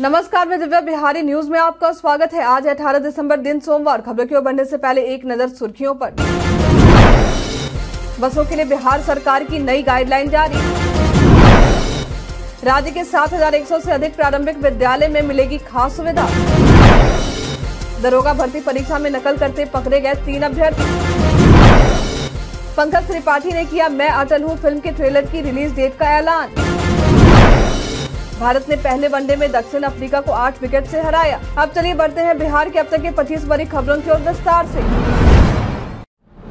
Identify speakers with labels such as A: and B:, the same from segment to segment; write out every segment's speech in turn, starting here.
A: नमस्कार मैं दिव्या बिहारी न्यूज में आपका स्वागत है आज 18 दिसंबर दिन सोमवार खबरों की ओर बढ़ने से पहले एक नजर सुर्खियों पर बसों के लिए बिहार सरकार की नई गाइडलाइन जारी राज्य के 7,100 से अधिक प्रारंभिक विद्यालय में मिलेगी खास सुविधा दरोगा भर्ती परीक्षा में नकल करते पकड़े गए तीन अभ्यर्थी पंकज त्रिपाठी ने किया मैं अटल हूँ फिल्म के ट्रेलर की रिलीज डेट का ऐलान भारत ने पहले वनडे में दक्षिण अफ्रीका को आठ विकेट से हराया अब चलिए बढ़ते हैं बिहार के अब तक के पच्चीस बड़ी खबरों की ओर विस्तार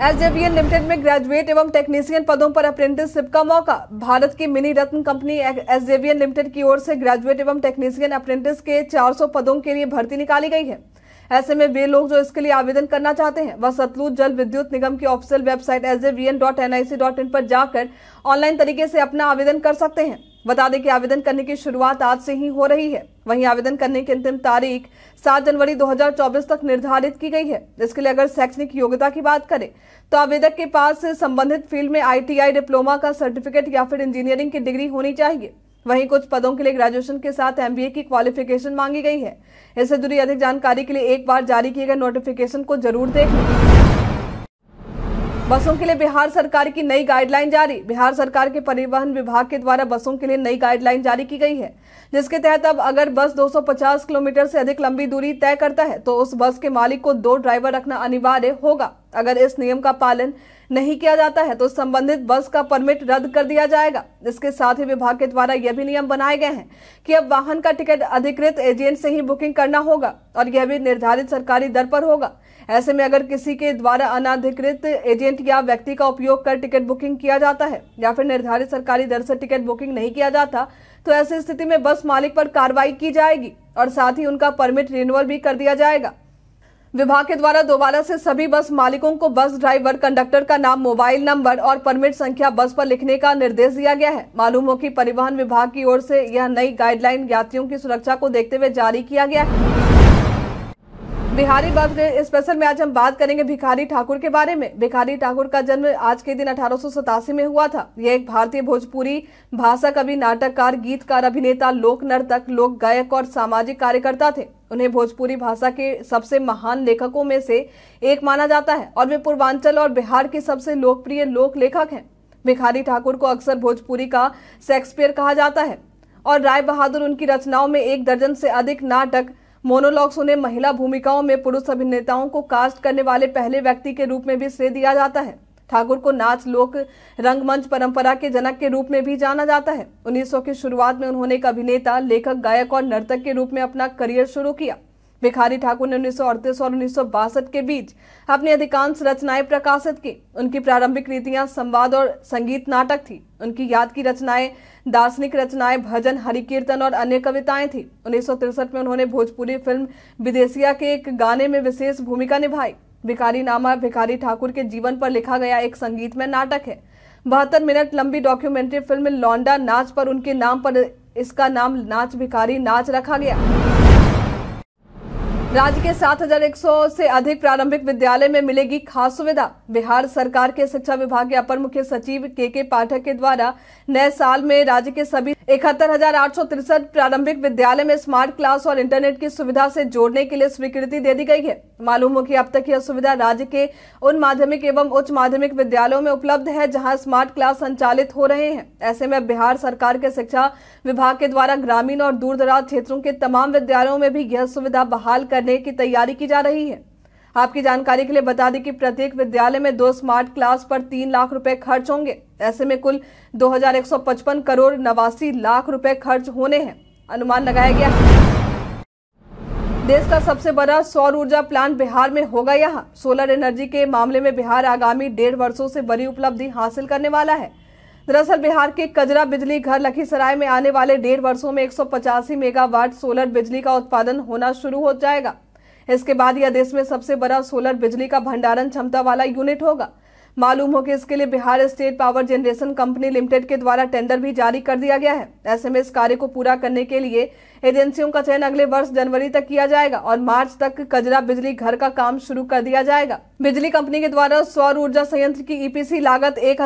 A: ऐसी एस लिमिटेड में ग्रेजुएट एवं टेक्नीशियन पदों पर अप्रेंटिसशिप का मौका भारत की mini ratna company S limited की ओर से ग्रेजुएट एवं टेक्नीशियन अप्रेंटिस के चार पदों के लिए भर्ती निकाली गई है ऐसे में वे लोग जो इसके लिए आवेदन करना चाहते हैं वह सतलुज जल विद्युत निगम की ऑफिसियल वेबसाइट एस पर जाकर ऑनलाइन तरीके से अपना आवेदन कर सकते हैं बता दें कि आवेदन करने की शुरुआत आज से ही हो रही है वहीं आवेदन करने की अंतिम तारीख 7 जनवरी 2024 तक निर्धारित की गई है इसके लिए अगर शैक्षणिक योग्यता की बात करें तो आवेदक के पास संबंधित फील्ड में आईटीआई डिप्लोमा का सर्टिफिकेट या फिर इंजीनियरिंग की डिग्री होनी चाहिए वहीं कुछ पदों के लिए ग्रेजुएशन के साथ एमबीए की क्वालिफिकेशन मांगी गई है इससे जुड़ी अधिक जानकारी के लिए एक बार जारी किए गए नोटिफिकेशन को जरूर देखें बसों के लिए बिहार सरकार की नई गाइडलाइन जारी बिहार सरकार के परिवहन विभाग के द्वारा बसों के लिए नई गाइडलाइन जारी की गई है जिसके तहत अब अगर बस 250 किलोमीटर से अधिक लंबी दूरी तय करता है तो उस बस के मालिक को दो ड्राइवर रखना अनिवार्य होगा अगर इस नियम का पालन नहीं किया जाता है तो संबंधित बस का परमिट रद्द कर दिया जाएगा इसके साथ ही विभाग के द्वारा यह भी नियम बनाए गए हैं कि अब वाहन का टिकट अधिकृत एजेंट से ही बुकिंग करना होगा और यह भी निर्धारित सरकारी दर पर होगा ऐसे में अगर किसी के द्वारा अनाधिकृत एजेंट या व्यक्ति का उपयोग कर टिकट बुकिंग किया जाता है या फिर निर्धारित सरकारी दर से टिकट बुकिंग नहीं किया जाता तो ऐसी स्थिति में बस मालिक पर कार्रवाई की जाएगी और साथ ही उनका परमिट रिन्यूअल भी कर दिया जाएगा विभाग के द्वारा दोबारा से सभी बस मालिकों को बस ड्राइवर कंडक्टर का नाम मोबाइल नंबर और परमिट संख्या बस पर लिखने का निर्देश दिया गया है मालूम हो कि परिवहन विभाग की ओर से यह नई गाइडलाइन यात्रियों की सुरक्षा को देखते हुए जारी किया गया है बिहारी बाग स्पेशल में आज हम बात करेंगे भिखारी ठाकुर के बारे में भिखारी ठाकुर का जन्म आज के दिन अठारह में हुआ था यह एक भारतीय भोजपुरी भाषा कवि नाटककार गीतकार अभिनेता लोक नर्तक लोक गायक और सामाजिक कार्यकर्ता थे उन्हें भोजपुरी भाषा के सबसे महान लेखकों में से एक माना जाता है और वे पूर्वांचल और बिहार के सबसे लोकप्रिय लोक लेखक हैं भिखारी ठाकुर को अक्सर भोजपुरी का शेक्सपियर कहा जाता है और राय बहादुर उनकी रचनाओं में एक दर्जन से अधिक नाटक मोनोलॉग्स उन्हें महिला भूमिकाओं में पुरुष अभिनेताओं को कास्ट करने वाले पहले व्यक्ति के रूप में भी श्रेय दिया जाता है ठाकुर को नाच लोक रंगमंच परंपरा के जनक के रूप में भी जाना जाता है उन्नीस की शुरुआत में उन्होंने एक अभिनेता लेखक गायक और नर्तक के रूप में अपना करियर शुरू किया भिखारी ठाकुर ने उन्नीस और उन्नीस के बीच अपनी अधिकांश रचनाएं प्रकाशित की उनकी प्रारंभिक रीतियां संवाद और संगीत नाटक थी उनकी याद की रचनाएं दार्शनिक रचनाएं भजन हरिकीर्तन और अन्य कविताएं थी उन्नीस में उन्होंने भोजपुरी फिल्म विदेशिया के एक गाने में विशेष भूमिका निभाई भिखारी नामा भिखारी ठाकुर के जीवन पर लिखा गया एक संगीतमय नाटक है बहत्तर मिनट लंबी डॉक्यूमेंट्री फिल्म लौंडा नाच पर उनके नाम पर इसका नाम नाच भिखारी नाच रखा गया राज्य के 7,100 से अधिक प्रारंभिक विद्यालय में मिलेगी खास सुविधा बिहार सरकार के शिक्षा विभाग के अपर मुख्य सचिव के के पाठक के द्वारा नए साल में राज्य के सभी इकहत्तर प्रारंभिक विद्यालय में स्मार्ट क्लास और इंटरनेट की सुविधा से जोड़ने के लिए स्वीकृति दे दी गई है मालूम हो कि अब तक यह सुविधा राज्य के उन माध्यमिक एवं उच्च माध्यमिक विद्यालयों में उपलब्ध है जहाँ स्मार्ट क्लास संचालित हो रहे हैं ऐसे में बिहार सरकार के शिक्षा विभाग के द्वारा ग्रामीण और दूर क्षेत्रों के तमाम विद्यालयों में भी यह सुविधा बहाल कर करने की तैयारी की जा रही है आपकी जानकारी के लिए बता दें कि प्रत्येक विद्यालय में दो स्मार्ट क्लास पर तीन लाख रुपए खर्च होंगे ऐसे में कुल 2155 करोड़ नवासी लाख रुपए खर्च होने हैं अनुमान लगाया गया देश का सबसे बड़ा सौर ऊर्जा प्लांट बिहार में होगा यहाँ सोलर एनर्जी के मामले में बिहार आगामी डेढ़ वर्षों से बड़ी उपलब्धि हासिल करने वाला है दरअसल बिहार के कजरा बिजली घर लखीसराय में आने वाले डेढ़ वर्षों में एक मेगावाट सोलर बिजली का उत्पादन होना शुरू हो जाएगा इसके बाद यह देश में सबसे बड़ा सोलर बिजली का भंडारण क्षमता वाला यूनिट होगा मालूम हो कि इसके लिए Bihar state power generation company limited के द्वारा टेंडर भी जारी कर दिया गया है ऐसे में इस कार्य को पूरा करने के लिए एजेंसियों का चयन अगले वर्ष जनवरी तक किया जाएगा और मार्च तक कजरा बिजली घर का काम शुरू कर दिया जाएगा बिजली कंपनी के द्वारा सौर ऊर्जा संयंत्र की ईपीसी e लागत एक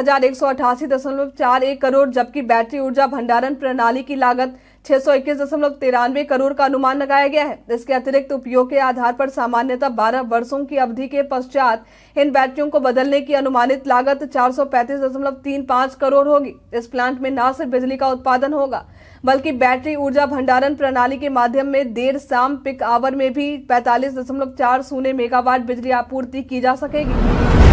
A: करोड़ जबकि बैटरी ऊर्जा भंडारण प्रणाली की लागत छह सौ इक्कीस दशमलव तिरानवे करोड़ का अनुमान लगाया गया है इसके अतिरिक्त उपयोग के आधार पर सामान्यतः बारह वर्षों की अवधि के पश्चात इन बैटरियों को बदलने की अनुमानित लागत चार सौ पैंतीस दशमलव तीन पाँच करोड़ होगी इस प्लांट में न सिर्फ बिजली का उत्पादन होगा बल्कि बैटरी ऊर्जा भंडारण प्रणाली के माध्यम में देर शाम पिक आवर में भी पैंतालीस दशमलव चार शून्य मेगावाट बिजली आपूर्ति की जा सकेगी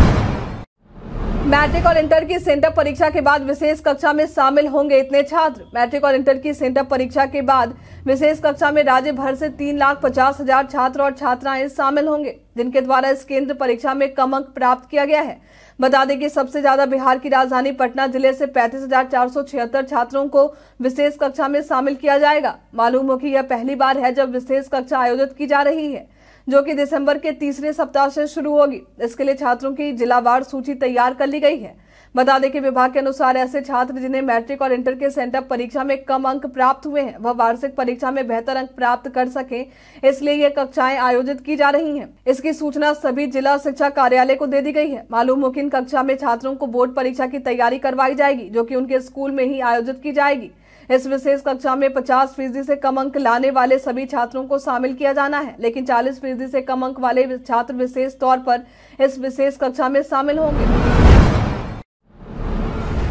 A: मैट्रिक और इंटर की सेंटर परीक्षा के बाद विशेष कक्षा में शामिल होंगे इतने छात्र मैट्रिक और इंटर की सेंटर परीक्षा के बाद विशेष कक्षा में राज्य भर से तीन लाख पचास हजार छात्र और छात्राएं शामिल होंगे जिनके द्वारा इस केंद्र परीक्षा में कम अंक प्राप्त किया गया है बता दें कि सबसे ज्यादा बिहार की राजधानी पटना जिले से पैंतीस छात्रों को विशेष कक्षा में शामिल किया जाएगा मालूम हो कि यह पहली बार है जब विशेष कक्षा आयोजित की जा रही है जो कि दिसंबर के तीसरे सप्ताह से शुरू होगी इसके लिए छात्रों की जिलावार सूची तैयार कर ली गई है बता दें कि विभाग के अनुसार ऐसे छात्र जिन्हें मैट्रिक और इंटर के सेंटअप परीक्षा में कम अंक प्राप्त हुए हैं वह वार्षिक परीक्षा में बेहतर अंक प्राप्त कर सके इसलिए ये कक्षाएं आयोजित की जा रही हैं इसकी सूचना सभी जिला शिक्षा कार्यालय को दे दी गई है मालूम हो कि इन कक्षा में छात्रों को बोर्ड परीक्षा की तैयारी करवाई जाएगी जो की उनके स्कूल में ही आयोजित की जाएगी इस विशेष कक्षा में 50 फीसदी से कम अंक लाने वाले सभी छात्रों को शामिल किया जाना है लेकिन 40 फीसदी से कम अंक वाले छात्र विशेष तौर पर इस विशेष कक्षा में शामिल होंगे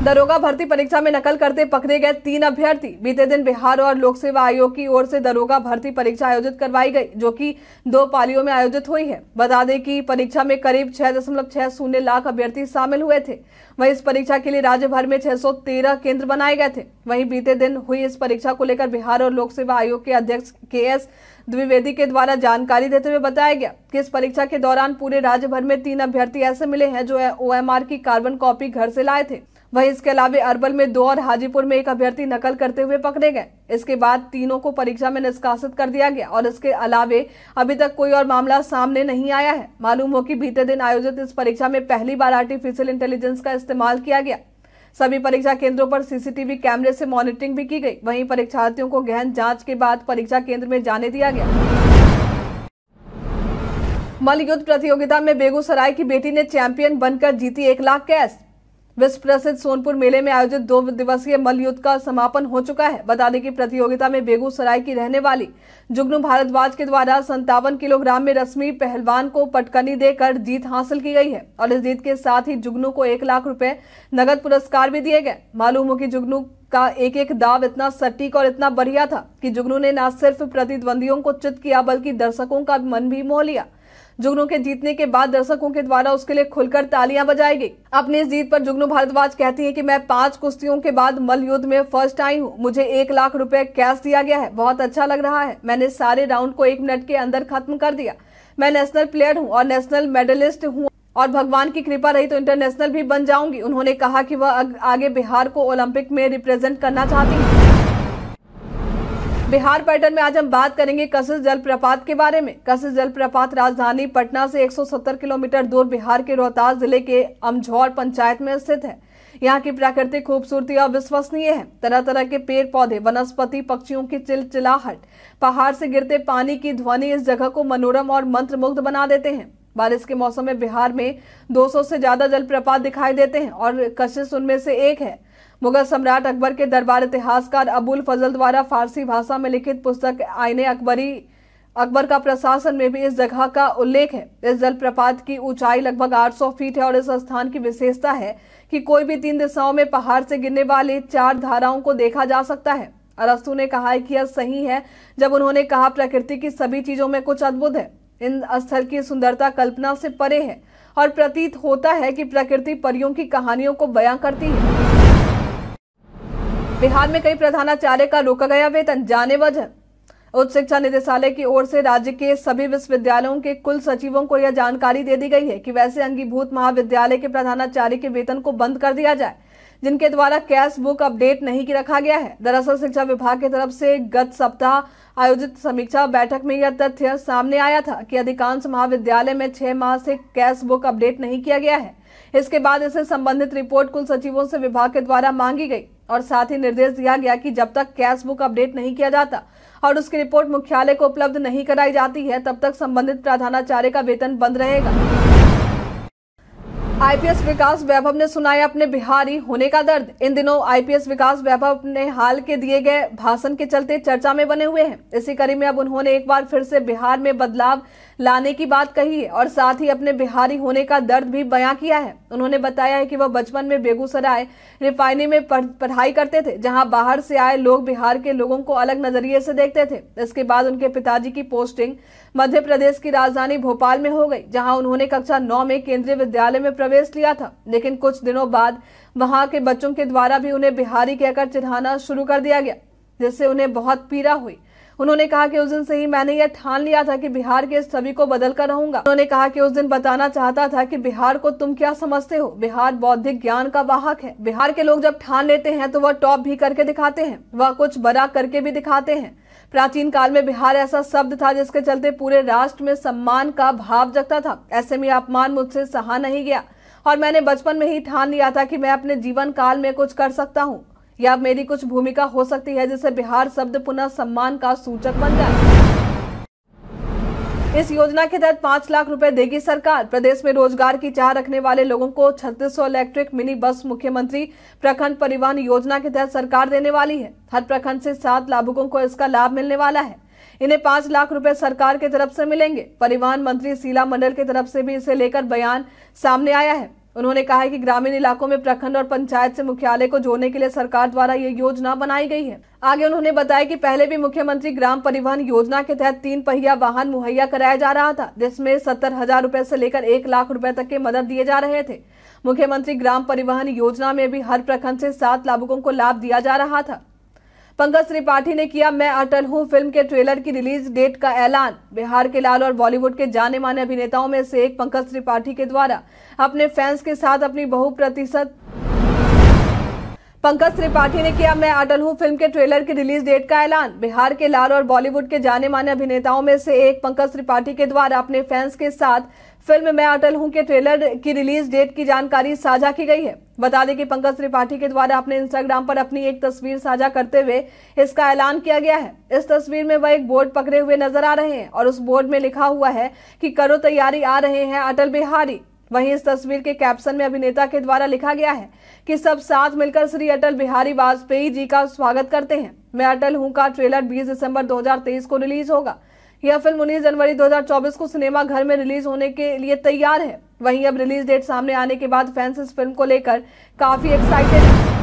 A: दरोगा भर्ती परीक्षा में नकल करते पकड़े गए तीन अभ्यर्थी बीते दिन बिहार और लोक सेवा आयोग की ओर से दरोगा भर्ती परीक्षा आयोजित करवाई गई जो कि दो पालियों में आयोजित हुई है बता दें कि परीक्षा में करीब छह दशमलव छह शून्य लाख अभ्यर्थी शामिल हुए थे वहीं इस परीक्षा के लिए राज्य भर में छह सौ तेरह केंद्र बनाए गए थे वहीं बीते दिन हुई इस परीक्षा को लेकर बिहार और लोक सेवा आयोग के अध्यक्ष के एस द्विवेदी के द्वारा जानकारी देते हुए बताया गया कि इस परीक्षा के दौरान पूरे राज्य भर में तीन अभ्यर्थी ऐसे मिले हैं जो ओ की कार्बन कॉपी घर से लाए थे वहीं इसके अलावा अरबल में दो और हाजीपुर में एक अभ्यर्थी नकल करते हुए पकड़े गए इसके बाद तीनों को परीक्षा में निष्कासित कर दिया गया और इसके अलावे अभी तक कोई और मामला सामने नहीं आया है मालूम हो कि बीते दिन आयोजित इस परीक्षा में पहली बार आर्टिफिशियल इंटेलिजेंस का इस्तेमाल किया गया सभी परीक्षा केंद्रों पर सीसीटीवी कैमरे से मॉनिटरिंग भी की गई वहीं परीक्षार्थियों को गहन जांच के बाद परीक्षा केंद्र में जाने दिया गया मल्लयुद्ध प्रतियोगिता में बेगूसराय की बेटी ने चैंपियन बनकर जीती एक लाख कैश विश्व प्रसिद्ध सोनपुर मेले में आयोजित दो दिवसीय मलयुद्ध का समापन हो चुका है बता दें कि प्रतियोगिता में बेगूसराय की रहने वाली जुगनू भारद्वाज के द्वारा संतावन किलोग्राम में रश्मि पहलवान को पटकनी देकर जीत हासिल की गई है और इस जीत के साथ ही जुगनू को एक लाख रुपए नगद पुरस्कार भी दिए गए मालूम हो कि जुगनू का एक एक दाव इतना सटीक और इतना बढ़िया था कि जुगनू ने न सिर्फ प्रतिद्वंदियों को चित किया बल्कि दर्शकों का मन भी मोह लिया जुगनू के जीतने के बाद दर्शकों के द्वारा उसके लिए खुलकर तालियां बजाई गई अपनी इस जीत पर जुगनू भारद्वाज कहती है की मैं पांच कुश्तियों के बाद मल युद्ध में फर्स्ट आई हूँ मुझे एक लाख रूपए कैश दिया गया है बहुत अच्छा लग रहा है मैंने सारे राउंड को एक मिनट के अंदर खत्म कर दिया मैं नेशनल प्लेयर हूँ और नेशनल मेडलिस्ट हूँ और भगवान की कृपा रही तो इंटरनेशनल भी बन जाऊंगी उन्होंने कहा की वह आगे बिहार को ओलंपिक में रिप्रेजेंट करना चाहती हूँ बिहार पैटर्न में आज हम बात करेंगे कसिस जलप्रपात के बारे में कसिस जलप्रपात राजधानी पटना से 170 किलोमीटर दूर बिहार के रोहतास जिले के अमझौर पंचायत में स्थित है यहाँ की प्राकृतिक खूबसूरती अविश्वसनीय है तरह तरह के पेड़ पौधे वनस्पति पक्षियों की चिलचिलाहट पहाड़ से गिरते पानी की ध्वनि इस जगह को मनोरम और मंत्र बना देते हैं बारिश के मौसम में बिहार में 200 से ज्यादा जलप्रपात दिखाई देते हैं और कशिश उनमें से एक है मुगल सम्राट अकबर के दरबार इतिहासकार अबुल फजल द्वारा फारसी भाषा में लिखित पुस्तक आईने अकबरी अकबर का प्रशासन में भी इस जगह का उल्लेख है इस जलप्रपात की ऊंचाई लगभग 800 फीट है और इस स्थान की विशेषता है कि कोई भी तीन दिशाओं में पहाड़ से गिरने वाले चार धाराओं को देखा जा सकता है अरस्तु ने कहा है कि यह सही है जब उन्होंने कहा प्रकृति की सभी चीजों में कुछ अद्भुत है इन स्थल की सुंदरता कल्पना से परे है और प्रतीत होता है कि प्रकृति परियों की कहानियों को बयां करती है बिहार में कई प्रधानाचार्य का रोका गया वेतन जाने वजह उच्च शिक्षा निदेशालय की ओर से राज्य के सभी विश्वविद्यालयों के कुल सचिवों को यह जानकारी दे दी गई है कि वैसे अंगीभूत महाविद्यालय के प्रधानाचार्य के वेतन को बंद कर दिया जाए जिनके द्वारा कैश बुक अपडेट नहीं की रखा गया है दरअसल शिक्षा विभाग की तरफ से गत सप्ताह आयोजित समीक्षा बैठक में यह तथ्य सामने आया था कि अधिकांश महाविद्यालय में छह माह से कैश बुक अपडेट नहीं किया गया है इसके बाद इसे संबंधित रिपोर्ट कुल सचिवों से विभाग के द्वारा मांगी गई और साथ ही निर्देश दिया गया कि जब तक कैश बुक अपडेट नहीं किया जाता और उसकी रिपोर्ट मुख्यालय को उपलब्ध नहीं कराई जाती है तब तक संबंधित प्रधानाचार्य का वेतन बंद रहेगा आईपीएस विकास वैभव ने सुनाया अपने बिहारी होने का दर्द इन दिनों आईपीएस विकास वैभव अपने हाल के दिए गए भाषण के चलते चर्चा में बने हुए हैं इसी कड़ी में अब उन्होंने एक बार फिर से बिहार में बदलाव लाने की बात कही है और साथ ही अपने बिहारी होने का दर्द भी बयां किया है उन्होंने बताया है कि वह बचपन में बेगूसराय रिफाइनरी में पढ़ाई करते थे जहां बाहर से आए लोग बिहार के लोगों को अलग नजरिए से देखते थे इसके बाद उनके पिताजी की पोस्टिंग मध्य प्रदेश की राजधानी भोपाल में हो गई जहां उन्होंने कक्षा नौ में केंद्रीय विद्यालय में प्रवेश लिया था लेकिन कुछ दिनों बाद वहां के बच्चों के द्वारा भी उन्हें बिहारी कहकर चिढ़ाना शुरू कर दिया गया जिससे उन्हें बहुत पीड़ा हुई उन्होंने कहा कि उस दिन से ही मैंने यह ठान लिया था कि बिहार के सभी को बदल कर रहूंगा उन्होंने कहा कि उस दिन बताना चाहता था कि बिहार को तुम क्या समझते हो बिहार बौद्धिक ज्ञान का वाहक है बिहार के लोग जब ठान लेते हैं तो वह टॉप भी करके दिखाते हैं वह कुछ बड़ा करके भी दिखाते हैं प्राचीन काल में बिहार ऐसा शब्द था जिसके चलते पूरे राष्ट्र में सम्मान का भाव जगता था ऐसे में अपमान मुझसे सहा नहीं गया और मैंने बचपन में ही ठान लिया था कि मैं अपने जीवन काल में कुछ कर सकता हूँ या मेरी कुछ भूमिका हो सकती है जिससे बिहार शब्द पुनः सम्मान का सूचक बन जाए इस योजना के तहत पाँच लाख रुपए देगी सरकार प्रदेश में रोजगार की चाह रखने वाले लोगों को 3600 इलेक्ट्रिक मिनी बस मुख्यमंत्री प्रखंड परिवहन योजना के तहत सरकार देने वाली है हर प्रखंड से सात लाभुकों को इसका लाभ मिलने वाला है इन्हें पांच लाख रुपए सरकार के तरफ से मिलेंगे परिवहन मंत्री शीला मंडल की तरफ से भी इसे लेकर बयान सामने आया है उन्होंने कहा कि ग्रामीण इलाकों में प्रखंड और पंचायत से मुख्यालय को जोड़ने के लिए सरकार द्वारा ये योजना बनाई गई है आगे उन्होंने बताया कि पहले भी मुख्यमंत्री ग्राम परिवहन योजना के तहत तीन पहिया वाहन मुहैया कराया जा रहा था जिसमें सत्तर हजार रूपए ऐसी लेकर एक लाख रूपए तक के मदद दिए जा रहे थे मुख्यमंत्री ग्राम परिवहन योजना में भी हर प्रखंड से सात लाभुकों को लाभ दिया जा रहा था पंकज त्रिपाठी ने किया मैं अटल हूँ फिल्म के ट्रेलर की रिलीज डेट का ऐलान बिहार के लाल और बॉलीवुड के जाने माने अभिनेताओं में से एक पंकज त्रिपाठी के द्वारा अपने फैंस के साथ अपनी बहुप्रतिशत पंकज त्रिपाठी ने किया मैं अटल हूँ फिल्म के ट्रेलर की रिलीज डेट का ऐलान बिहार के लाल और बॉलीवुड के जाने माने अभिनेताओं में से एक पंकज त्रिपाठी के द्वारा अपने फैंस के साथ फिल्म मैं अटल हूँ के ट्रेलर की रिलीज डेट की जानकारी साझा की गई है बता दें कि पंकज त्रिपाठी के द्वारा अपने इंस्टाग्राम पर अपनी एक तस्वीर साझा करते हुए इसका ऐलान किया गया है इस तस्वीर में वह एक बोर्ड पकड़े हुए नजर आ रहे हैं और उस बोर्ड में लिखा हुआ है कि करो तैयारी आ रहे हैं अटल बिहारी वहीं इस तस्वीर के कैप्शन में अभिनेता के द्वारा लिखा गया है कि सब साथ मिलकर श्री अटल बिहारी वाजपेयी जी का स्वागत करते हैं मैं अटल हूं का ट्रेलर 20 दिसंबर 2023 को रिलीज होगा यह फिल्म उन्नीस जनवरी 2024 को सिनेमा घर में रिलीज होने के लिए तैयार है वहीं अब रिलीज डेट सामने आने के बाद फैंस इस फिल्म को लेकर काफी एक्साइटेड है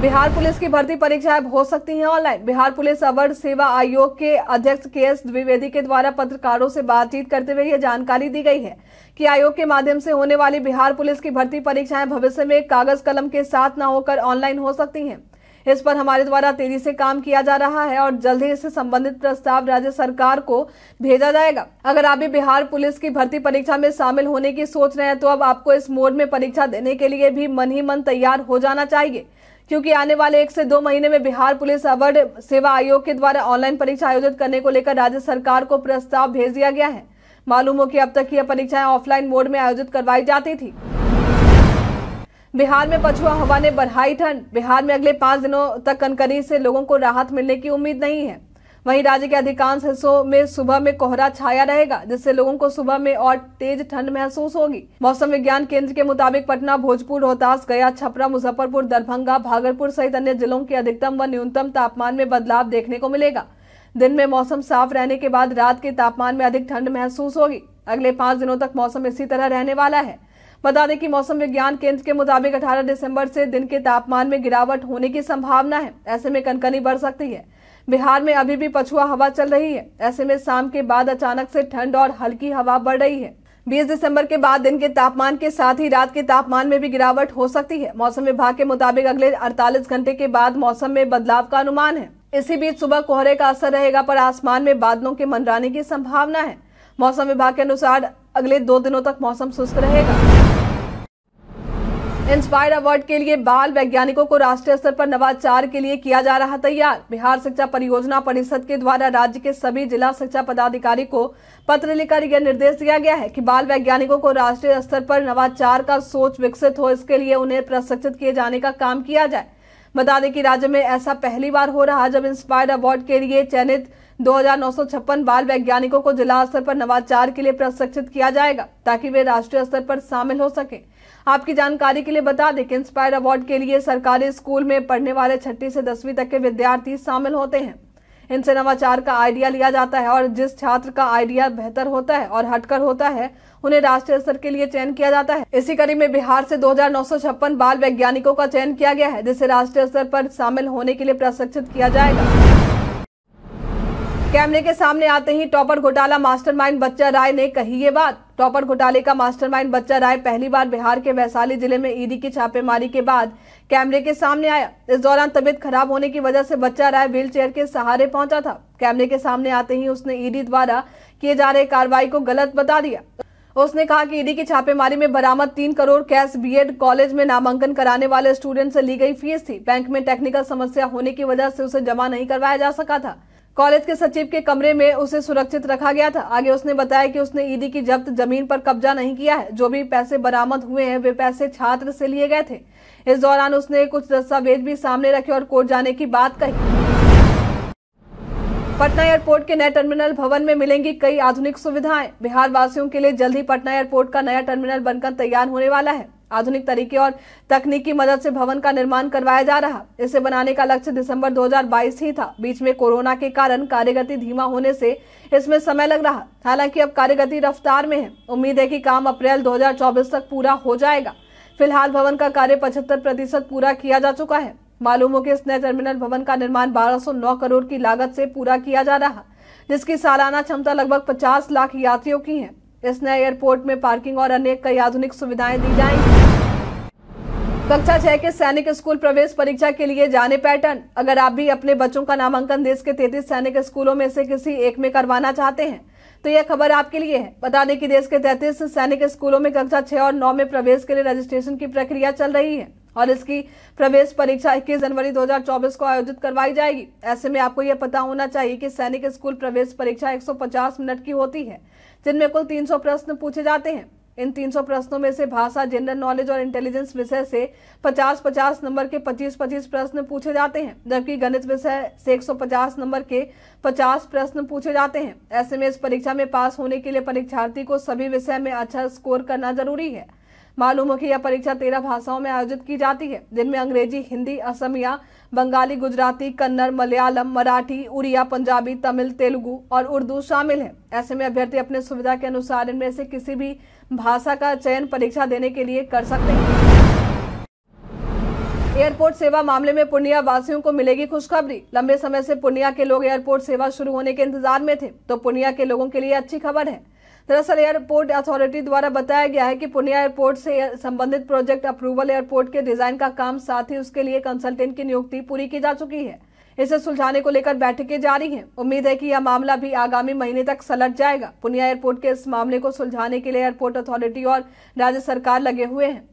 A: बिहार पुलिस की भर्ती परीक्षाएं हो सकती हैं ऑनलाइन बिहार पुलिस अवर सेवा आयोग के अध्यक्ष के एस द्विवेदी के द्वारा पत्रकारों से बातचीत करते हुए यह जानकारी दी गई है कि आयोग के माध्यम से होने वाली बिहार पुलिस की भर्ती परीक्षाएं भविष्य में कागज कलम के साथ न होकर ऑनलाइन हो सकती हैं इस पर हमारे द्वारा तेजी से काम किया जा रहा है और जल्द ही इससे संबंधित प्रस्ताव राज्य सरकार को भेजा जाएगा अगर आप भी बिहार पुलिस की भर्ती परीक्षा में शामिल होने की सोच रहे हैं तो अब आपको इस मोड में परीक्षा देने के लिए भी मन ही मन तैयार हो जाना चाहिए क्योंकि आने वाले एक से दो महीने में बिहार पुलिस अवर सेवा आयोग के द्वारा ऑनलाइन परीक्षा आयोजित करने को लेकर राज्य सरकार को प्रस्ताव भेज दिया गया है मालूम हो कि अब तक यह परीक्षाएं ऑफलाइन मोड में आयोजित करवाई जाती थी बिहार में पछुआ हवा ने बढ़ाई ठंड बिहार में अगले पांच दिनों तक कनकनी से लोगों को राहत मिलने की उम्मीद नहीं है वहीं राज्य के अधिकांश हिस्सों में सुबह में कोहरा छाया रहेगा जिससे लोगों को सुबह में और तेज ठंड महसूस होगी मौसम विज्ञान केंद्र के मुताबिक पटना भोजपुर रोहतास गया छपरा मुजफ्फरपुर दरभंगा भागलपुर सहित अन्य जिलों के अधिकतम व न्यूनतम तापमान में बदलाव देखने को मिलेगा दिन में मौसम साफ रहने के बाद रात के तापमान में अधिक ठंड महसूस होगी अगले पांच दिनों तक मौसम इसी तरह रहने वाला है बता दें कि मौसम विज्ञान केंद्र के मुताबिक 18 दिसंबर से दिन के तापमान में गिरावट होने की संभावना है ऐसे में कनकनी बढ़ सकती है बिहार में अभी भी पछुआ हवा चल रही है ऐसे में शाम के बाद अचानक से ठंड और हल्की हवा बढ़ रही है 20 दिसंबर के बाद दिन के तापमान के साथ ही रात के तापमान में भी गिरावट हो सकती है मौसम विभाग के मुताबिक अगले 48 घंटे के बाद मौसम में बदलाव का अनुमान है इसी बीच सुबह कोहरे का असर रहेगा पर आसमान में बादलों के मंडराने की संभावना है मौसम विभाग के अनुसार अगले दो दिनों तक मौसम शुष्क रहेगा इंस्पायर अवार्ड के लिए बाल वैज्ञानिकों को राष्ट्रीय स्तर पर नवाचार के लिए किया जा रहा तैयार बिहार शिक्षा परियोजना परिषद के द्वारा राज्य के सभी जिला शिक्षा पदाधिकारी को पत्र लिखकर यह निर्देश दिया गया है कि बाल वैज्ञानिकों को राष्ट्रीय स्तर पर नवाचार का सोच विकसित हो इसके लिए उन्हें प्रशिक्षित किए जाने का काम किया जाए बता दें कि राज्य में ऐसा पहली बार हो रहा जब इंस्पायर अवार्ड के लिए चयनित 2956 बाल वैज्ञानिकों को जिला स्तर पर नवाचार के लिए प्रशिक्षित किया जाएगा ताकि वे राष्ट्रीय स्तर पर शामिल हो सकें आपकी जानकारी के लिए बता दें कि इंस्पायर अवार्ड के लिए सरकारी स्कूल में पढ़ने वाले छठी से दसवीं तक के विद्यार्थी शामिल होते हैं इनसे नवाचार का आइडिया लिया जाता है और जिस छात्र का आइडिया बेहतर होता है और हटकर होता है उन्हें राष्ट्रीय स्तर के लिए चयन किया जाता है इसी कड़ी में बिहार से दो बाल वैज्ञानिकों का चयन किया गया है जिसे राष्ट्रीय स्तर पर शामिल होने के लिए प्रशिक्षित किया जाएगा कैमरे के सामने आते ही टॉपर घोटाला मास्टरमाइंड बच्चा राय ने कही ये बात टॉपर घोटाले का मास्टरमाइंड बच्चा राय पहली बार बिहार के वैशाली जिले में ईडी की छापेमारी के बाद कैमरे के सामने आया इस दौरान तबीयत खराब होने की वजह से बच्चा राय व्हीलचेयर के सहारे पहुंचा था कैमरे के सामने आते ही उसने ईडी द्वारा किए जा रहे कार्रवाई को गलत बता दिया उसने कहा कि ईडी की छापेमारी में बरामद तीन करोड़ कैश बीएड कॉलेज में नामांकन कराने वाले स्टूडेंट से ली गई फीस थी बैंक में टेक्निकल समस्या होने की वजह से उसे जमा नहीं करवाया जा सका था कॉलेज के सचिव के कमरे में उसे सुरक्षित रखा गया था आगे उसने बताया कि उसने ईडी की जब्त जमीन पर कब्जा नहीं किया है जो भी पैसे बरामद हुए हैं वे पैसे छात्र से लिए गए थे इस दौरान उसने कुछ दस्तावेज भी सामने रखे और कोर्ट जाने की बात कही पटना एयरपोर्ट के नए टर्मिनल भवन में मिलेंगी कई आधुनिक सुविधाएं बिहार वासियों के लिए जल्द ही पटना एयरपोर्ट का नया टर्मिनल बनकर तैयार होने वाला है आधुनिक तरीके और तकनीकी मदद से भवन का निर्माण करवाया जा रहा इसे बनाने का लक्ष्य दिसंबर 2022 ही था बीच में कोरोना के कारण कार्यगति धीमा होने से इसमें समय लग रहा हालांकि अब कार्यगति रफ्तार में है उम्मीद है कि काम अप्रैल 2024 तक पूरा हो जाएगा फिलहाल भवन का कार्य पचहत्तर प्रतिशत पूरा किया जा चुका है मालूम हो कि इस नए टर्मिनल भवन का निर्माण बारह करोड़ की लागत से पूरा किया जा रहा जिसकी सालाना क्षमता लगभग पचास लाख यात्रियों की है इस नए एयरपोर्ट में पार्किंग और अन्य कई आधुनिक सुविधाएं दी जाएंगी कक्षा छह के सैनिक स्कूल प्रवेश परीक्षा के लिए जाने पैटर्न अगर आप भी अपने बच्चों का नामांकन देश के तैतीस सैनिक स्कूलों में से किसी एक में करवाना चाहते हैं तो यह खबर आपके लिए है बता दें कि देश के तैतीस सैनिक स्कूलों में कक्षा छह और नौ में प्रवेश के लिए रजिस्ट्रेशन की प्रक्रिया चल रही है और इसकी प्रवेश परीक्षा इक्कीस जनवरी 2024 को आयोजित करवाई जाएगी ऐसे में आपको यह पता होना चाहिए कि सैनिक स्कूल प्रवेश परीक्षा 150 मिनट की होती है जिनमें कुल 300 प्रश्न पूछे जाते हैं इन 300 प्रश्नों में से भाषा जनरल नॉलेज और इंटेलिजेंस विषय से 50-50 नंबर के 25-25 प्रश्न पूछे जाते हैं जबकि गणित विषय से 150 नंबर के 50 प्रश्न पूछे जाते हैं ऐसे में इस परीक्षा में पास होने के लिए परीक्षार्थी को सभी विषय में अच्छा स्कोर करना जरूरी है मालूम हो कि यह परीक्षा तेरह भाषाओं में आयोजित की जाती है जिनमें अंग्रेजी हिंदी असमिया बंगाली गुजराती कन्नड़ मलयालम मराठी उड़िया पंजाबी तमिल तेलुगु और उर्दू शामिल है ऐसे में अभ्यर्थी अपने सुविधा के अनुसार इनमें से किसी भी भाषा का चयन परीक्षा देने के लिए कर सकते हैं एयरपोर्ट सेवा मामले में पूर्णिया वासियों को मिलेगी खुशखबरी लंबे समय से पूर्णिया के लोग एयरपोर्ट सेवा शुरू होने के इंतजार में थे तो पूर्णिया के लोगों के लिए अच्छी खबर है दरअसल एयरपोर्ट अथॉरिटी द्वारा बताया गया है कि पूर्णिया एयरपोर्ट से संबंधित प्रोजेक्ट अप्रूवल एयरपोर्ट के डिजाइन का काम साथ ही उसके लिए कंसल्टेंट की नियुक्ति पूरी की जा चुकी है इसे सुलझाने को लेकर बैठकें जारी हैं उम्मीद है कि यह मामला भी आगामी महीने तक सलट जाएगा पुनिया एयरपोर्ट के इस मामले को सुलझाने के लिए एयरपोर्ट अथॉरिटी और राज्य सरकार लगे हुए हैं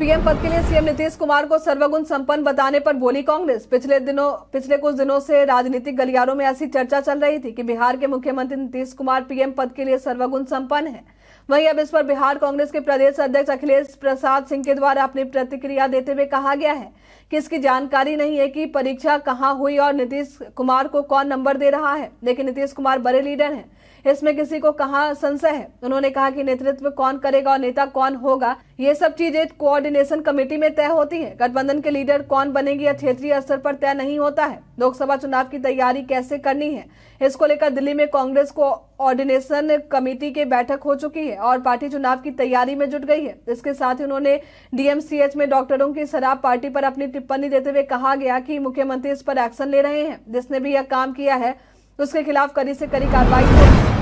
A: पीएम पद के लिए सीएम नीतीश कुमार को सर्वगुण संपन्न बताने पर बोली कांग्रेस पिछले दिनों पिछले कुछ दिनों से राजनीतिक गलियारों में ऐसी चर्चा चल रही थी कि बिहार के मुख्यमंत्री नीतीश कुमार पीएम पद के लिए सर्वगुण संपन्न है वहीं अब इस पर बिहार कांग्रेस के प्रदेश अध्यक्ष अखिलेश प्रसाद सिंह के द्वारा अपनी प्रतिक्रिया देते हुए कहा गया है कि इसकी जानकारी नहीं है कि परीक्षा कहाँ हुई और नीतीश कुमार को कौन नंबर दे रहा है लेकिन नीतीश कुमार बड़े लीडर हैं इसमें किसी को कहा संशय है उन्होंने कहा कि नेतृत्व कौन करेगा और नेता कौन होगा ये सब चीजें कोऑर्डिनेशन कमेटी में तय होती है गठबंधन के लीडर कौन बनेगी या क्षेत्रीय स्तर पर तय नहीं होता है लोकसभा चुनाव की तैयारी कैसे करनी है इसको लेकर दिल्ली में कांग्रेस को ऑर्डिनेशन कमेटी की बैठक हो चुकी है और पार्टी चुनाव की तैयारी में जुट गई है इसके साथ ही उन्होंने डीएमसीएच में डॉक्टरों की शराब पार्टी पर अपनी टिप्पणी देते हुए कहा गया कि मुख्यमंत्री इस पर एक्शन ले रहे हैं जिसने भी यह काम किया है उसके खिलाफ कड़ी से कड़ी कार्रवाई होगी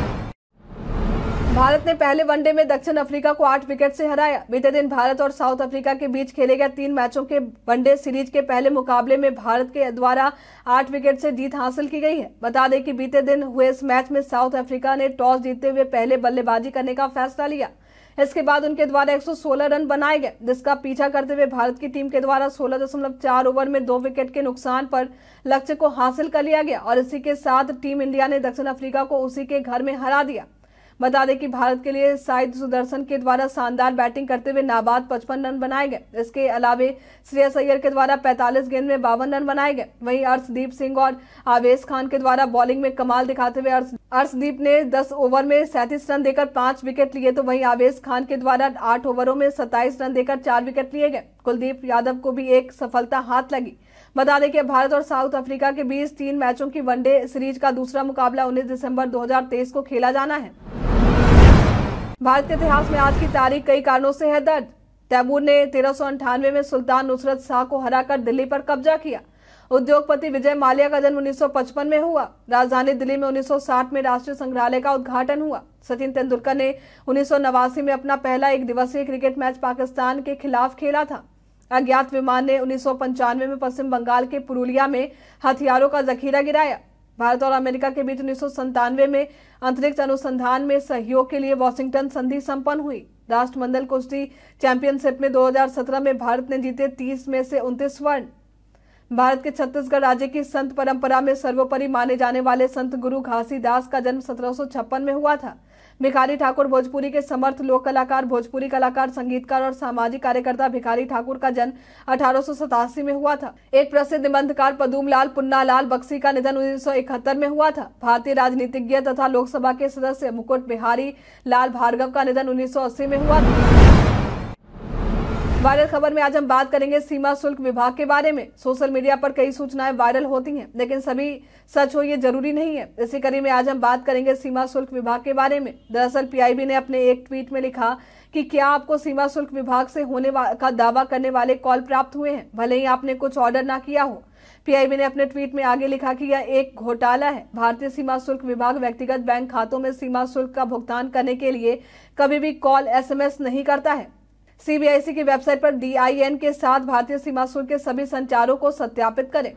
A: भारत ने पहले वनडे में दक्षिण अफ्रीका को आठ विकेट से हराया बीते दिन भारत और साउथ अफ्रीका के बीच खेले गए तीन मैचों के वनडे सीरीज के पहले मुकाबले में भारत के द्वारा आठ विकेट से जीत हासिल की गई है बता दें कि बीते दिन हुए इस मैच में साउथ अफ्रीका ने टॉस जीतते हुए पहले बल्लेबाजी करने का फैसला लिया इसके बाद उनके द्वारा 116 रन बनाए गए जिसका पीछा करते हुए भारत की टीम के द्वारा 16.4 ओवर में दो विकेट के नुकसान पर लक्ष्य को हासिल कर लिया गया और इसी के साथ टीम इंडिया ने दक्षिण अफ्रीका को उसी के घर में हरा दिया बता दें कि भारत के लिए साइद सुदर्शन के द्वारा शानदार बैटिंग करते हुए नाबाद पचपन रन बनाए गए इसके अलावे श्रेयस अय्यर के द्वारा पैंतालीस गेंद में बावन रन बनाए गए वहीं अर्शदीप सिंह और आवेश खान के द्वारा बॉलिंग में कमाल दिखाते हुए अर्शदीप ने दस ओवर में सैंतीस रन देकर पांच विकेट लिए तो वहीं आवेश खान के द्वारा आठ ओवरों में सत्ताईस रन देकर चार विकेट लिए गए कुलदीप यादव को भी एक सफलता हाथ लगी बता दें कि भारत और साउथ अफ्रीका के बीच तीन मैचों की वनडे सीरीज का दूसरा मुकाबला 19 दिसंबर 2023 को खेला जाना है भारत के इतिहास में आज की तारीख कई कारणों से है दर्ज तैमूर ने तेरह में सुल्तान नुसरत शाह को हराकर दिल्ली पर कब्जा किया उद्योगपति विजय माल्या का जन्म 1955 में हुआ राजधानी दिल्ली में 1960 में राष्ट्रीय संग्रहालय का उद्घाटन हुआ सचिन तेंदुलकर ने उन्नीस में अपना पहला एक दिवसीय क्रिकेट मैच पाकिस्तान के खिलाफ खेला था अज्ञात विमान ने उन्नीस में पश्चिम बंगाल के पुरुलिया में हथियारों का जखीरा गिराया भारत और अमेरिका के बीच उन्नीस में अंतरिक्ष अनुसंधान में सहयोग के लिए वॉशिंगटन संधि संपन्न हुई राष्ट्रमंडल कुश्ती चैंपियनशिप में 2017 में भारत ने जीते 30 में से उनतीस स्वर्ण भारत के छत्तीसगढ़ राज्य की संत परंपरा में सर्वोपरि माने जाने वाले संत गुरु घासीदास का जन्म सत्रह में हुआ था भिखारी ठाकुर भोजपुरी के समर्थ लोक कलाकार भोजपुरी कलाकार संगीतकार और सामाजिक कार्यकर्ता भिखारी ठाकुर का जन्म अठारह में हुआ था एक प्रसिद्ध निबंधकार पुन्ना पुन्नालाल बक्सी का निधन उन्नीस में हुआ था भारतीय राजनीतिज्ञ तथा लोकसभा के सदस्य मुकुट बिहारी लाल भार्गव का निधन उन्नीस में हुआ था वायरल खबर में आज हम बात करेंगे सीमा शुल्क विभाग के बारे में सोशल मीडिया पर कई सूचनाएं वायरल होती हैं लेकिन सभी सच हो ये जरूरी नहीं है इसी कड़ी में आज हम बात करेंगे सीमा शुल्क विभाग के बारे में दरअसल पीआईबी ने अपने एक ट्वीट में लिखा कि क्या आपको सीमा शुल्क विभाग से होने का दावा करने वाले कॉल प्राप्त हुए हैं भले ही आपने कुछ ऑर्डर ना किया हो पीआईबी ने अपने ट्वीट में आगे लिखा कि यह एक घोटाला है भारतीय सीमा शुल्क विभाग व्यक्तिगत बैंक खातों में सीमा शुल्क का भुगतान करने के लिए कभी भी कॉल एसएमएस नहीं करता है सीबीआईसी की वेबसाइट पर डीआईएन के साथ भारतीय सीमा शुल्क के सभी संचारों को सत्यापित करें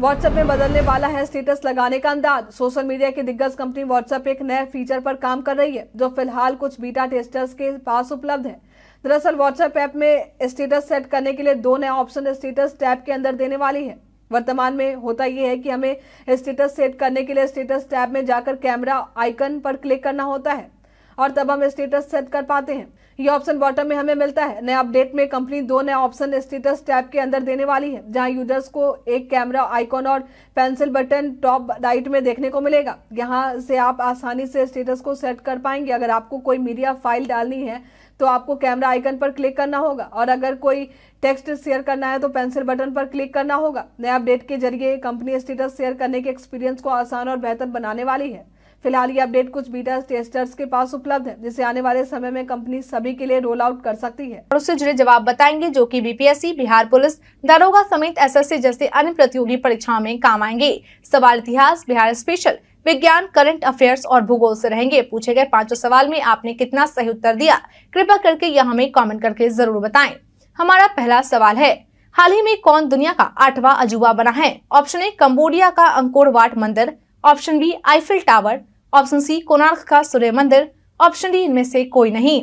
A: व्हाट्सएप में बदलने वाला है स्टेटस लगाने का अंदाज सोशल मीडिया की दिग्गज कंपनी व्हाट्सएप एक नए फीचर पर काम कर रही है जो फिलहाल कुछ बीटा टेस्टर्स के पास उपलब्ध है दरअसल व्हाट्सएप ऐप में स्टेटस सेट करने के लिए दो नए ऑप्शन स्टेटस टैब के अंदर देने वाली है वर्तमान में होता यह है कि हमें स्टेटस सेट करने के लिए स्टेटस टैब में जाकर कैमरा आइकन पर क्लिक करना होता है और तब हम स्टेटस सेट कर पाते हैं ये ऑप्शन बॉटम में हमें मिलता है नया अपडेट में कंपनी दो नया ऑप्शन स्टेटस टैब के अंदर देने वाली है जहां यूजर्स को एक कैमरा आइकॉन और पेंसिल बटन टॉप राइट में देखने को मिलेगा यहाँ से आप आसानी से स्टेटस को सेट कर पाएंगे अगर आपको कोई मीडिया फाइल डालनी है तो आपको कैमरा आइकन पर क्लिक करना होगा और अगर कोई टेक्स्ट शेयर करना है तो पेंसिल बटन पर क्लिक करना होगा नया अपडेट के जरिए कंपनी स्टेटस शेयर करने के एक्सपीरियंस को आसान और बेहतर बनाने वाली है फिलहाल ये अपडेट कुछ बीटा टेस्टर्स के पास उपलब्ध है जिसे आने वाले समय में कंपनी सभी के लिए रोल आउट कर सकती है और
B: उससे जुड़े जवाब बताएंगे जो की बीपीएससी बिहार पुलिस दरोगा समेत एस जैसे अन्य प्रतियोगी परीक्षाओं में काम आएंगे सवाल इतिहास बिहार स्पेशल विज्ञान करंट अफेयर्स और भूगोल से रहेंगे पूछे गए पांचों सवाल में आपने कितना सही उत्तर दिया कृपया करके यह हमें कॉमेंट करके जरूर बताए हमारा पहला सवाल है हाल ही में कौन दुनिया का आठवां अजूबा बना है ऑप्शन ए कम्बोडिया का अंकोर मंदिर option B Eiffel tower option C Konark का सूर्य मंदिर ऑप्शन डी इनमें से कोई नहीं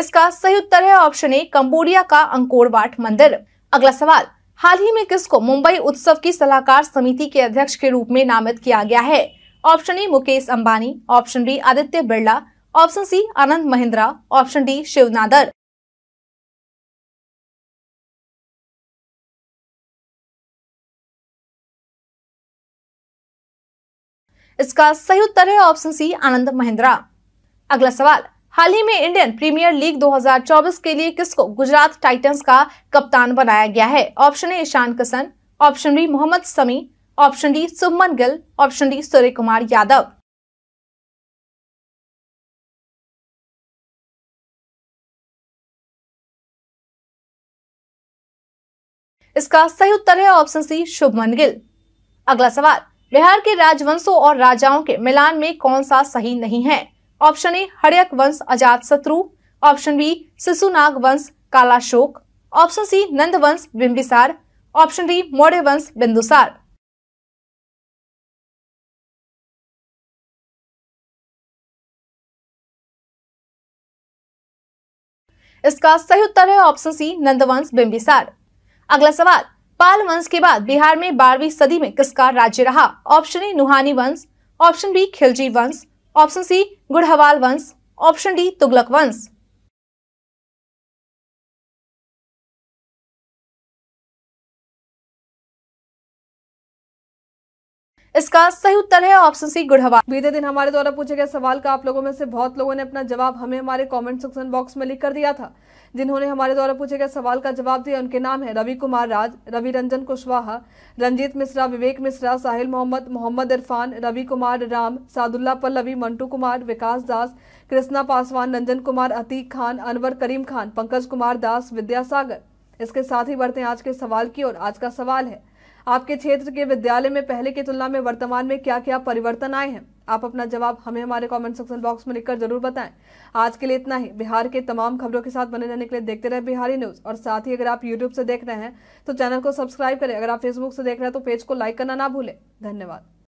B: इसका सही उत्तर है ऑप्शन ए कंबोडिया का अंकोरवाट मंदिर अगला सवाल हाल ही में किसको मुंबई उत्सव की सलाहकार समिति के अध्यक्ष के रूप में नामित किया गया है option A Mukesh Ambani option B Aditya Birla option C Anand Mahindra option D Shiv Nadar इसका सही उत्तर है ऑप्शन सी आनंद महिंद्रा अगला सवाल हाल ही में इंडियन प्रीमियर लीग 2024 के लिए किसको गुजरात टाइटंस का कप्तान बनाया गया है option A Ishan Kishan option B Mohammed Shami option D Suman Gill option D Suryakumar Yadav इसका सही उत्तर है ऑप्शन सी शुभमन गिल अगला सवाल बिहार के राजवंशों और राजाओं के मिलान में कौन सा सही नहीं है ऑप्शन ए हड़यक वंश अजात शत्रु ऑप्शन बी शिशुनाग वंश कालाशोक ऑप्शन सी नंद वंश बिंबिसार ऑप्शन डी मौर्य वंश बिंदुसार इसका सही उत्तर है ऑप्शन सी नंदवंश बिंबिसार अगला सवाल पाल वंश के बाद बिहार में बारहवीं सदी में किसका राज्य रहा ऑप्शन ए नुहानी वंश ऑप्शन बी खिलजी वंश ऑप्शन सी गुड़हवाल वंश ऑप्शन डी तुगलक वंश
A: इसका सही उत्तर है ऑप्शन सी गुड़हवा बीते दिन हमारे द्वारा पूछे गए सवाल का आप लोगों में से बहुत लोगों ने अपना जवाब हमें हमारे कमेंट सेक्शन बॉक्स में लिख कर दिया था जिन्होंने हमारे द्वारा पूछे गए सवाल का जवाब दिया उनके नाम है रवि कुमार राज रवि रंजन कुशवाहा रंजीत मिश्रा विवेक मिश्रा साहिल मोहम्मद मोहम्मद इरफान रवि कुमार राम सादुल्ला पल्लवी मंटू कुमार विकास दास कृष्णा पासवान रंजन कुमार अतीक खान अनवर करीम खान पंकज कुमार दास विद्यासागर इसके साथ ही बढ़ते हैं आज के सवाल की ओर आज का सवाल है आपके क्षेत्र के विद्यालय में पहले की तुलना में वर्तमान में क्या क्या परिवर्तन आए हैं आप अपना जवाब हमें हमारे कमेंट सेक्शन बॉक्स में लिखकर जरूर बताएं आज के लिए इतना ही बिहार के तमाम खबरों के साथ बने रहने के लिए देखते रहे बिहारी न्यूज और साथ ही अगर आप यूट्यूब से देख रहे हैं तो चैनल को सब्सक्राइब करें अगर आप फेसबुक से देख रहे हैं तो पेज को लाइक करना ना भूलें धन्यवाद